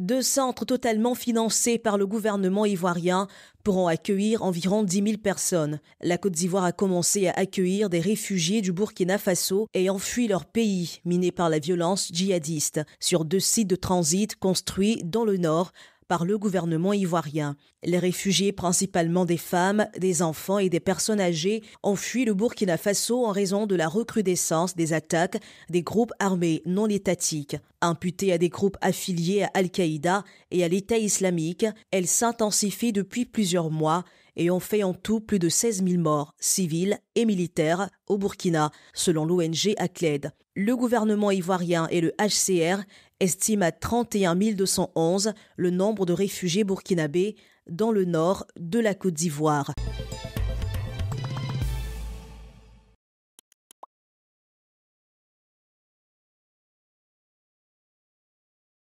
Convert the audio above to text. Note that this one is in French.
Deux centres totalement financés par le gouvernement ivoirien pourront accueillir environ 10 000 personnes. La Côte d'Ivoire a commencé à accueillir des réfugiés du Burkina Faso ayant fui leur pays, miné par la violence djihadiste, sur deux sites de transit construits dans le nord par le gouvernement ivoirien. Les réfugiés, principalement des femmes, des enfants et des personnes âgées, ont fui le Burkina Faso en raison de la recrudescence des attaques des groupes armés non étatiques. Imputées à des groupes affiliés à Al-Qaïda et à l'État islamique, elles s'intensifient depuis plusieurs mois et ont fait en tout plus de 16 000 morts, civils et militaires, au Burkina, selon l'ONG ACLED. Le gouvernement ivoirien et le HCR estime à 31 211 le nombre de réfugiés burkinabés dans le nord de la Côte d'Ivoire.